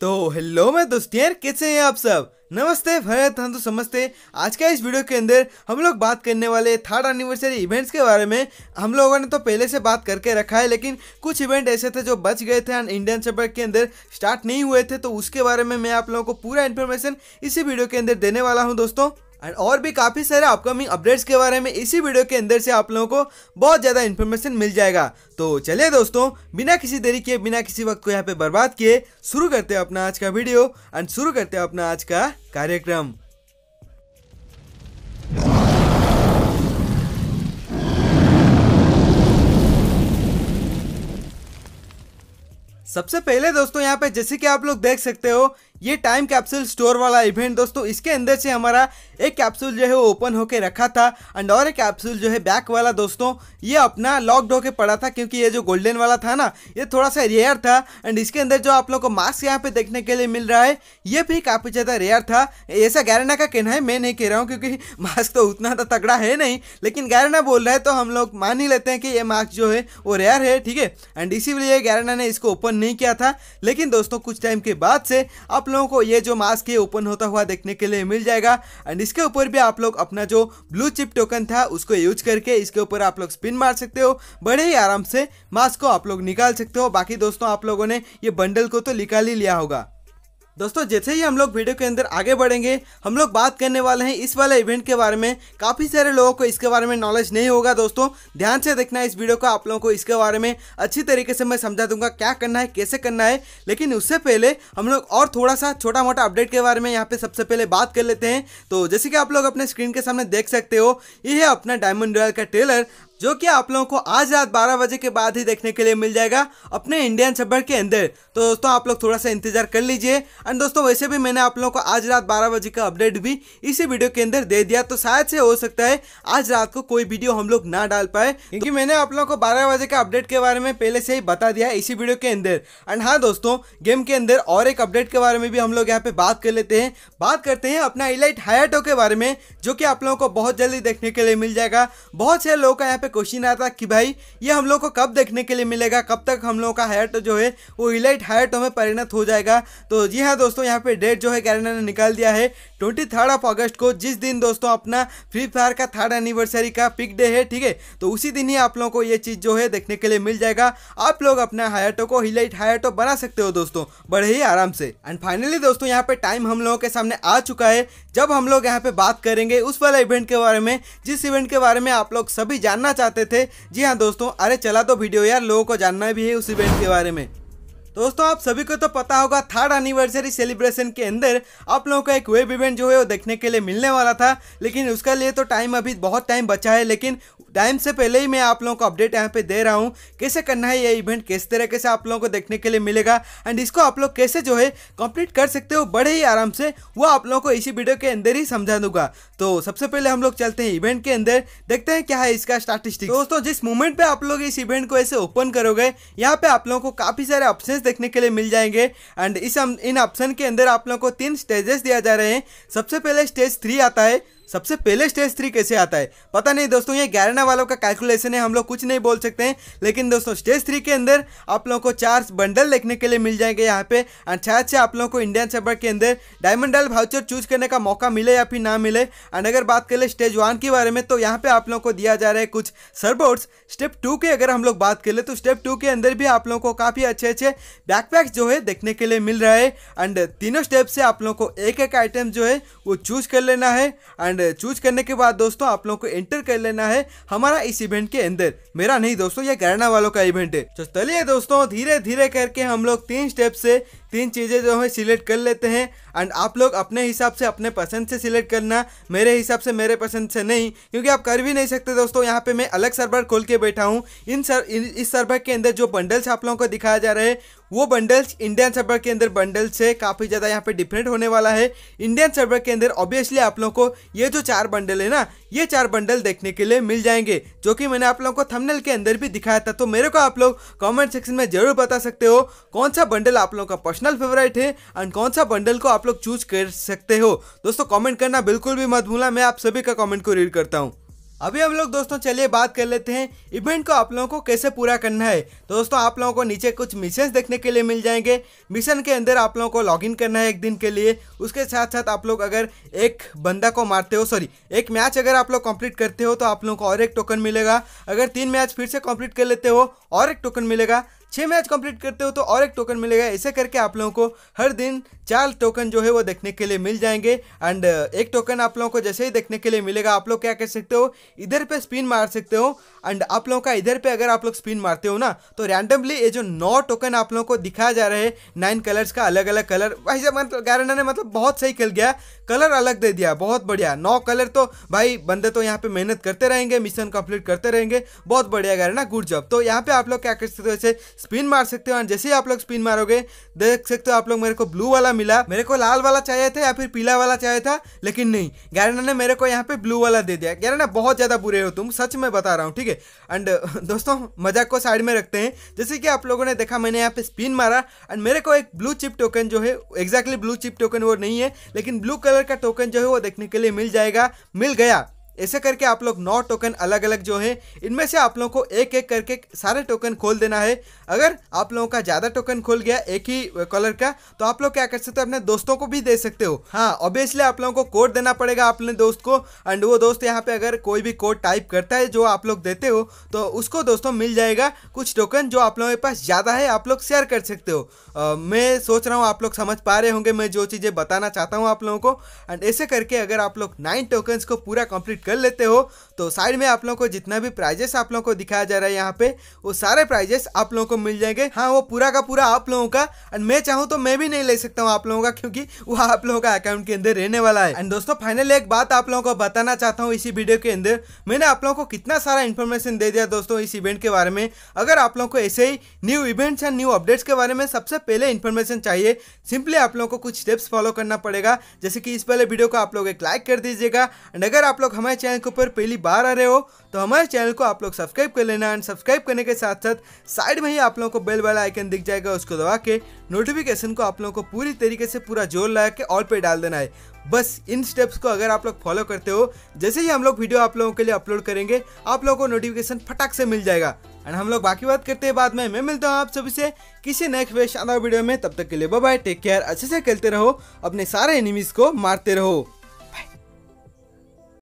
तो हेलो मैं यार कैसे हैं आप सब नमस्ते भरत हम तो समझते आज का इस वीडियो के अंदर हम लोग बात करने वाले थर्ड एनिवर्सरी इवेंट्स के बारे में हम लोगों ने तो पहले से बात करके रखा है लेकिन कुछ इवेंट ऐसे थे जो बच गए थे एंड इंडियन सबर के अंदर स्टार्ट नहीं हुए थे तो उसके बारे में मैं आप लोगों को पूरा इन्फॉर्मेशन इसी वीडियो के अंदर देने वाला हूँ दोस्तों एंड और भी काफ़ी सारे अपकमिंग अपडेट्स के बारे में इसी वीडियो के अंदर से आप लोगों को बहुत ज़्यादा इन्फॉर्मेशन मिल जाएगा तो चलिए दोस्तों बिना किसी देरी के बिना किसी वक्त को यहाँ पे बर्बाद किए शुरू करते हैं अपना आज का वीडियो एंड शुरू करते हैं अपना आज का कार्यक्रम सबसे पहले दोस्तों यहाँ पे जैसे कि आप लोग देख सकते हो ये टाइम कैप्सूल स्टोर वाला इवेंट दोस्तों इसके अंदर से हमारा एक कैप्सूल जो है वो ओपन होके रखा था एंड और एक कैप्सूल जो है बैक वाला दोस्तों ये अपना लॉकड होके पड़ा था क्योंकि ये जो गोल्डन वाला था ना ये थोड़ा सा रेयर था एंड इसके अंदर जो आप लोग को मास्क यहाँ पे देखने के लिए मिल रहा है ये भी काफ़ी ज़्यादा रेयर था ऐसा गैरना का कहना है मैं नहीं कह रहा हूँ क्योंकि मास्क तो उतना तो तगड़ा है नहीं लेकिन गैरना बोल रहा है तो हम लोग मान ही लेते हैं कि ये मास्क जो है वो रेयर है ठीक है एंड इसीलिए गैरना ने इसको ओपन नहीं किया था लेकिन दोस्तों कुछ टाइम के बाद से आप लोगों को ये जो मास्क है ओपन होता हुआ देखने के लिए मिल जाएगा एंड इसके ऊपर भी आप लोग अपना जो ब्लू चिप टोकन था उसको यूज करके इसके ऊपर आप लोग स्पिन मार सकते हो बड़े ही आराम से मास्क को आप लोग निकाल सकते हो बाकी दोस्तों आप लोगों ने ये बंडल को तो निकाल ही लिया होगा दोस्तों जैसे ही हम लोग वीडियो के अंदर आगे बढ़ेंगे हम लोग बात करने वाले हैं इस वाले इवेंट के बारे में काफ़ी सारे लोगों को इसके बारे में नॉलेज नहीं होगा दोस्तों ध्यान से देखना इस वीडियो को आप लोगों को इसके बारे में अच्छी तरीके से मैं समझा दूंगा क्या करना है कैसे करना है लेकिन उससे पहले हम लोग और थोड़ा सा छोटा मोटा अपडेट के बारे में यहाँ पे सबसे पहले बात कर लेते हैं तो जैसे कि आप लोग अपने स्क्रीन के सामने देख सकते हो ये है अपना डायमंड रॉयल का ट्रेलर जो कि आप लोगों को आज रात 12 बजे के बाद ही देखने के लिए मिल जाएगा अपने इंडियन छब्बर के अंदर तो दोस्तों आप लोग थोड़ा सा इंतजार कर लीजिए एंड दोस्तों वैसे भी मैंने आप लोगों को आज रात 12 बजे का अपडेट भी इसी वीडियो के अंदर दे दिया तो शायद से हो सकता है आज रात को कोई वीडियो हम लोग ना डाल पाए क्योंकि मैंने आप लोगों को बारह बजे के अपडेट के बारे में पहले से ही बता दिया इसी वीडियो के अंदर एंड हाँ दोस्तों गेम के अंदर और एक अपडेट के बारे में भी हम लोग यहाँ पे बात कर लेते हैं बात करते हैं अपना इलाइट हायाटो के बारे में जो कि आप लोगों को बहुत जल्दी देखने के लिए मिल जाएगा बहुत से लोगों का यहाँ पे पे क्वेश्चन आया था कि भाई ये हम लोग को कब देखने के लिए मिलेगा कब तक हम लोगों का हैट जो है वो इलाइट हैट में परिणत हो जाएगा तो जी हाँ दोस्तों यहाँ पे डेट जो है कैरेना ने निकाल दिया है ट्वेंटी थर्ड ऑफ अगस्त को जिस दिन दोस्तों अपना फ्री फायर का थर्ड एनिवर्सरी का पिक डे है ठीक है तो उसी दिन ही आप लोगों को ये चीज़ जो है देखने के लिए मिल जाएगा आप लोग अपना हायाटो को हिलाइट हायाटो बना सकते हो दोस्तों बड़े ही आराम से एंड फाइनली दोस्तों यहाँ पे टाइम हम लोगों के सामने आ चुका है जब हम लोग यहाँ पे बात करेंगे उस वाला इवेंट के बारे में जिस इवेंट के बारे में आप लोग सभी जानना चाहते थे जी हाँ दोस्तों अरे चला तो वीडियो यार लोगों को जानना भी है उस इवेंट के बारे में दोस्तों आप सभी को तो पता होगा थर्ड एनिवर्सरी सेलिब्रेशन के अंदर आप लोगों का एक वेब इवेंट जो है वो देखने के लिए मिलने वाला था लेकिन उसके लिए तो टाइम अभी बहुत टाइम बचा है लेकिन टाइम से पहले ही मैं आप लोगों को अपडेट यहाँ पे दे रहा हूँ कैसे करना है ये इवेंट किस तरीके से आप लोगों को देखने के लिए मिलेगा एंड इसको आप लोग कैसे जो है कंप्लीट कर सकते हो बड़े ही आराम से वो आप लोगों को इसी वीडियो के अंदर ही समझा दूंगा तो सबसे पहले हम लोग चलते हैं इवेंट के अंदर देखते हैं क्या है इसका स्टार्टिस्टिक दोस्तों जिस मोमेंट पे आप लोग इस इवेंट को ऐसे ओपन करोगे यहाँ पे आप लोगों को काफ़ी सारे ऑप्शन देखने के लिए मिल जाएंगे एंड इस इन ऑप्शन के अंदर आप लोगों को तीन स्टेजेस दिया जा रहे हैं सबसे पहले स्टेज थ्री आता है सबसे पहले स्टेज थ्री कैसे आता है पता नहीं दोस्तों ये ग्यारहना वालों का कैलकुलेशन है हम लोग कुछ नहीं बोल सकते हैं लेकिन दोस्तों स्टेज थ्री के अंदर आप लोगों को चार बंडल देखने के लिए मिल जाएंगे यहाँ पे एंड शायद से आप लोगों को इंडियन सबर के अंदर डायमंड डायल भाउचर चूज करने का मौका मिले या फिर ना मिले एंड अगर बात करें स्टेज वन के बारे में तो यहाँ पे आप लोगों को दिया जा रहा है कुछ सरबोर्ड्स स्टेप टू के अगर हम लोग बात कर ले तो स्टेप टू के अंदर भी आप लोगों को काफ़ी अच्छे अच्छे बैकपैक्स जो है देखने के लिए मिल रहा है एंड तीनों स्टेप से आप लोगों को एक एक आइटम जो है वो चूज कर लेना है एंड एंड चूज uh, करने के बाद दोस्तों आप लोगों को एंटर कर लेना है हमारा इस इवेंट के अंदर मेरा नहीं दोस्तों ये करना वालों का इवेंट है तो चलिए दोस्तों धीरे धीरे करके हम लोग तीन स्टेप से तीन चीज़ें जो है सिलेक्ट कर लेते हैं एंड आप लोग अपने हिसाब से अपने पसंद से सिलेक्ट करना मेरे हिसाब से मेरे पसंद से नहीं क्योंकि आप कर भी नहीं सकते दोस्तों यहाँ पे मैं अलग सर्वर खोल के बैठा हूँ इन सर इन, इस सर्वर के अंदर जो बंडल्स आप लोगों को दिखाया जा रहे हैं वो बंडल्स इंडियन सर्वर के अंदर बंडल से काफ़ी ज़्यादा यहाँ पे डिफरेंट होने वाला है इंडियन सर्वर के अंदर ऑब्वियसली आप लोगों को ये जो चार बंडल है ना ये चार बंडल देखने के लिए मिल जाएंगे जो कि मैंने आप लोगों को थंबनेल के अंदर भी दिखाया था तो मेरे को आप लोग कमेंट सेक्शन में जरूर बता सकते हो कौन सा बंडल आप लोगों का पर्सनल फेवरेट है एंड कौन सा बंडल को आप लोग चूज कर सकते हो दोस्तों कॉमेंट करना बिल्कुल भी मत भूलना मैं आप सभी का कॉमेंट को रीड करता हूँ अभी हम लोग दोस्तों चलिए बात कर लेते हैं इवेंट को आप लोगों को कैसे पूरा करना है तो दोस्तों आप लोगों को नीचे कुछ मिशन देखने के लिए मिल जाएंगे मिशन के अंदर आप लोगों को लॉगिन करना है एक दिन के लिए उसके साथ साथ आप लोग अगर एक बंदा को मारते हो सॉरी एक मैच अगर आप लोग कंप्लीट करते हो तो आप लोगों को और एक टोकन मिलेगा अगर तीन मैच फिर से कंप्लीट कर लेते हो और एक टोकन मिलेगा छः मैच कंप्लीट करते हो तो और एक टोकन मिलेगा ऐसे करके आप लोगों को हर दिन चार टोकन जो है वो देखने के लिए मिल जाएंगे एंड uh, एक टोकन आप लोगों को जैसे ही देखने के लिए मिलेगा आप लोग क्या कर सकते हो इधर पे स्पिन मार सकते हो एंड आप लोगों का इधर पे अगर आप लोग स्पिन मारते हो ना तो रैंडमली ये जो नौ टोकन आप लोगों को दिखाया जा रहा है नाइन कलर्स का अलग अलग कलर भाई जब मतलब गारंडा ने मतलब बहुत सही खेल गया कलर अलग दे दिया बहुत बढ़िया नौ कलर तो भाई बंदे तो यहाँ पे मेहनत करते रहेंगे मिशन कंप्लीट करते रहेंगे बहुत बढ़िया गारंडा गुड जॉब तो यहाँ पे आप लोग क्या कर सकते हो ऐसे स्पिन मार सकते हो एंड जैसे ही आप लोग स्पिन मारोगे देख सकते हो आप लोग मेरे को ब्लू वाला मिला मेरे को लाल वाला चाहिए था या फिर पीला वाला चाहिए था लेकिन नहीं गैरना ने मेरे को यहाँ पे ब्लू वाला दे दिया गैरना बहुत ज़्यादा बुरे हो तुम सच में बता रहा हूँ ठीक है एंड दोस्तों मजाक को साइड में रखते हैं जैसे कि आप लोगों ने देखा मैंने यहाँ पे स्पिन मारा एंड मेरे को एक ब्लू चिप टोकन जो है एग्जैक्टली ब्लू चिप टोकन वो नहीं है लेकिन ब्लू कलर का टोकन जो है वो देखने के लिए मिल जाएगा मिल गया ऐसे करके आप लोग नौ टोकन अलग अलग जो है इनमें से आप लोगों को एक एक करके सारे टोकन खोल देना है अगर आप लोगों का ज़्यादा टोकन खोल गया एक ही कलर का तो आप लोग क्या कर सकते हो अपने दोस्तों को भी दे सकते हो हाँ ऑब्वियसली आप लोगों को कोड देना पड़ेगा अपने दोस्त को एंड वो दोस्त यहाँ पे अगर कोई भी कोड टाइप करता है जो आप लोग देते हो तो उसको दोस्तों मिल जाएगा कुछ टोकन जो आप लोगों के पास ज़्यादा है आप लोग शेयर कर सकते हो मैं सोच रहा हूँ आप लोग समझ पा रहे होंगे मैं जो चीज़ें बताना चाहता हूँ आप लोगों को एंड ऐसे करके अगर आप लोग नाइन टोकन्स को पूरा कंप्लीट कर लेते हो तो साइड में आप लोगों को जितना भी प्राइजेस आप लोगों को दिखाया जा रहा है यहाँ पे वो सारे प्राइजेस आप लोगों को मिल जाएंगे हाँ वो पूरा का पूरा आप लोगों का एंड मैं चाहूँ तो मैं भी नहीं ले सकता हूँ आप लोगों का क्योंकि वो आप लोगों का अकाउंट के अंदर रहने वाला है एंड दोस्तों फाइनली एक बात आप लोगों को बताना चाहता हूँ इसी वीडियो के अंदर मैंने आप लोगों को कितना सारा इन्फॉर्मेशन दे दिया दोस्तों इस इवेंट के बारे में अगर आप लोगों को ऐसे ही new events and new updates के बारे में सबसे पहले इन्फॉर्मेशन चाहिए सिंपली आप लोगों को कुछ स्टेप्स फॉलो करना पड़ेगा जैसे कि इस पहले वीडियो को आप लोग एक लाइक कर दीजिएगा एंड अगर आप लोग हमारे चैनल के ऊपर पहली बार आ रहे हो तो हमारे चैनल को आप लोग सब्सक्राइब कर लेना एंड सब्सक्राइब करने के साथ साथ साइड में ही आप लोगों को बेल वाला आइकन दिख जाएगा उसको दबा के नोटिफिकेशन को आप लोगों को पूरी तरीके से पूरा जोर लगा के ऑल पे डाल देना है बस इन स्टेप्स को अगर आप लोग फॉलो करते हो जैसे ही हम लोग वीडियो आप लोगों के लिए अपलोड करेंगे आप लोगों को नोटिफिकेशन फटाक से मिल जाएगा एंड हम लोग बाकी बात करते हैं बाद में मैं मिलता हूँ आप सभी से किसी नेक्स्ट वे शानदार वीडियो में तब तक के लिए बाय टेक केयर अच्छे से खेलते रहो अपने सारे एनिमीज को मारते रहो